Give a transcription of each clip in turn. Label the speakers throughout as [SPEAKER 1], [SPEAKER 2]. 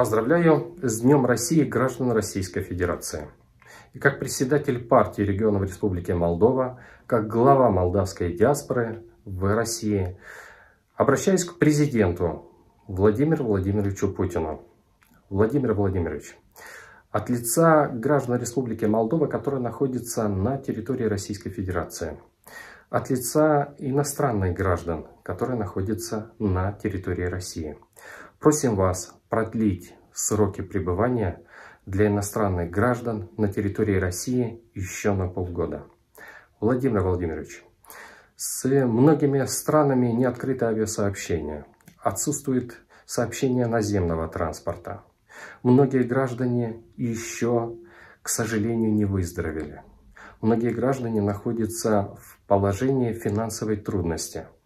[SPEAKER 1] Поздравляю с Днем России граждан Российской Федерации. И как председатель партии регионов Республики Молдова, как глава молдавской диаспоры в России, обращаюсь к президенту Владимиру Владимировичу Путину. Владимир Владимирович, от лица граждан Республики Молдова, которая находится на территории Российской Федерации, от лица иностранных граждан, которые находятся на территории России, просим вас продлить сроки пребывания для иностранных граждан на территории России еще на полгода. Владимир Владимирович, с многими странами не открыто авиасообщение. Отсутствует сообщение наземного транспорта. Многие граждане еще, к сожалению, не выздоровели. Многие граждане находятся в положении финансовой трудности –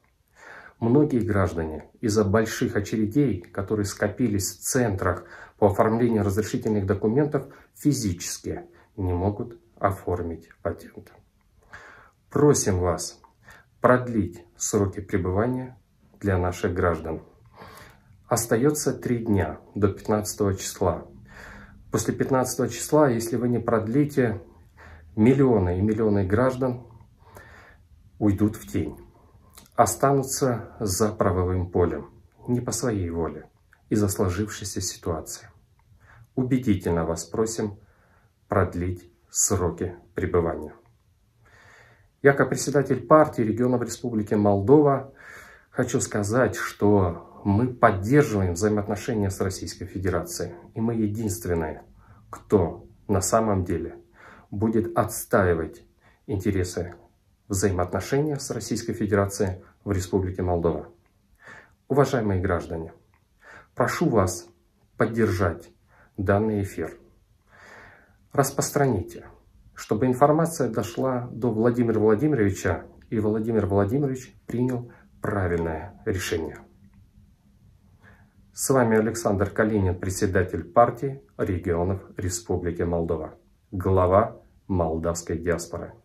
[SPEAKER 1] Многие граждане из-за больших очередей, которые скопились в центрах по оформлению разрешительных документов, физически не могут оформить патент. Просим вас продлить сроки пребывания для наших граждан. Остается три дня до 15 числа. После 15 числа, если вы не продлите, миллионы и миллионы граждан уйдут в тень останутся за правовым полем, не по своей воле, из-за сложившейся ситуации. Убедительно вас просим продлить сроки пребывания. Я, как председатель партии регионов Республики Молдова, хочу сказать, что мы поддерживаем взаимоотношения с Российской Федерацией. И мы единственные, кто на самом деле будет отстаивать интересы взаимоотношения с Российской Федерацией в Республике Молдова. Уважаемые граждане, прошу вас поддержать данный эфир. Распространите, чтобы информация дошла до Владимира Владимировича и Владимир Владимирович принял правильное решение. С вами Александр Калинин, председатель партии регионов Республики Молдова, глава молдавской диаспоры.